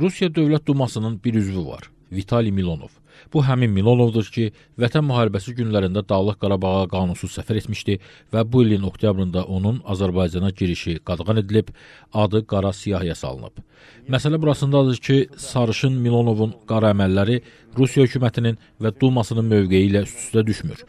Rusiya Dövlət Dumasının bir üzvü var, Vitali Milonov. Bu həmin Milonovdur ki, Vətən müharibəsi günlərində Dağlıq Qarabağa qanunsuz səfər etmişdi və bu ilin oktyabrında onun Azərbaycana girişi qadağan edilib, adı qara siyahıya salınıb. Məsələ burasındadır ki, sarışın Milonovun qara əməlləri Rusiya hökumətinin və Dumasının mövqeyi ilə üst-üstə düşmür.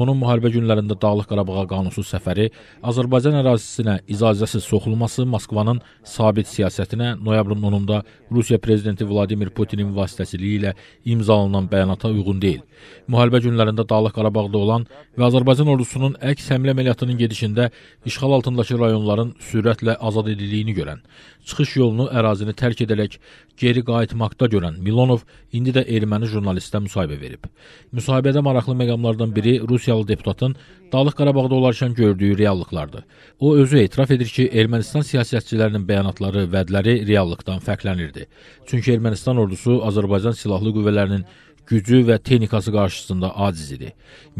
Onun müharibə günlərində Dağlıq Qarabağa qanunsuz səfəri, Azərbaycan ərazisinə icazəsiz soxulması Moskvanın sabit siyasətinə noyabrın 10-da Rusiya prezidenti Vladimir Putinin vasitəçiliyi ilə imzalanan bəyanata uyğun deyil. Müharibə günlərində Dağlıq Qarabağda olan və Azərbaycan ordusunun əks həmlə əməliyyatının gedişində işğal altındakı rayonların sürətlə azad edildiyini görən, çıxış yolunu ərazini tərk edərək geri qayıtmaqda görən Milonov indi də erməni jurnalistə müsahibə verib. Müsahibədə maraqlı məqamlardan biri Rusiyalı deputatın Dağlıq Qarabağda olarkən gördüyü reallıqlardır. O özü etiraf edir ki, Ermənistan siyasətçilərinin bəyanatları, vədləri reallıqdan fərqlənirdi. Çünki Ermənistan ordusu Azərbaycan silahlı qüvvələrinin gücü və texnikası qarşısında aciz idi.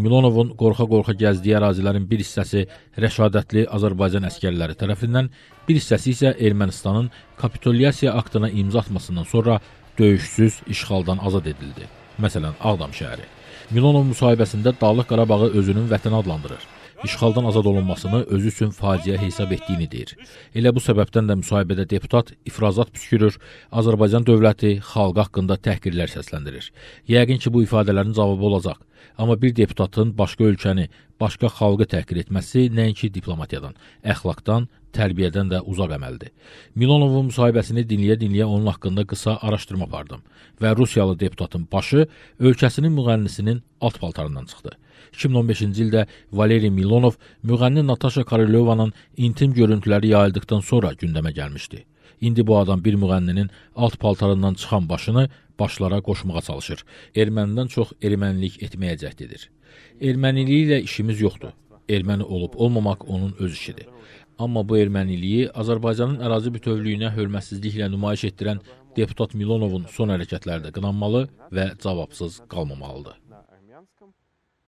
Milonovun qorxa-qorxa gəzdiyi ərazilərin bir hissəsi rəşadətli Azərbaycan əskərləri tərəfindən, bir hissəsi isə Ermənistanın kapitulyasiya aktına imza atmasından sonra döyüşsüz işğaldan azad edildi. Məsələn, Ağdam şəhəri. Milonov müsahibəsində Dağlıq Qarabağı özünün vətəni adlandırır işğaldan azad olunmasını özü üçün faciə hesab etdiyini deyir. Elə bu səbəbdən də müsahibədə deputat ifrazat püskürür, Azərbaycan dövləti xalq haqqında təhqirlər səsləndirir. Yəqin ki, bu ifadələrin cavabı olacaq. Amma bir deputatın başqa ölkəni, başqa xalqı təhqir etməsi nəinki diplomatiyadan, əxlaqdan tərbiyədən də uzaq əməldir. Milonovun müsahibəsini dinləyə-dinləyə onun haqqında qısa araşdırma apardım və Rusiyalı deputatın başı ölkəsinin müğənnisinin alt paltarından çıxdı. 2015-ci ildə Valeri Milonov müğənni Natasha Karelovanın intim görüntüləri yayıldıqdan sonra gündəmə gəlmişdi. İndi bu adam bir müğənninin alt paltarından çıxan başını başlara qoşmağa çalışır. Ermənidən çox ermənilik etməyə cəhd edir. Erməniliyi ilə işimiz yoxdur erməni olub-olmamaq onun öz işidir. Amma bu erməniliyi Azərbaycanın ərazi bütövlüyünə hörmətsizliklə nümayiş etdirən deputat Milonovun son hərəkətləri də qınanmalı və cavabsız qalmamalıdır.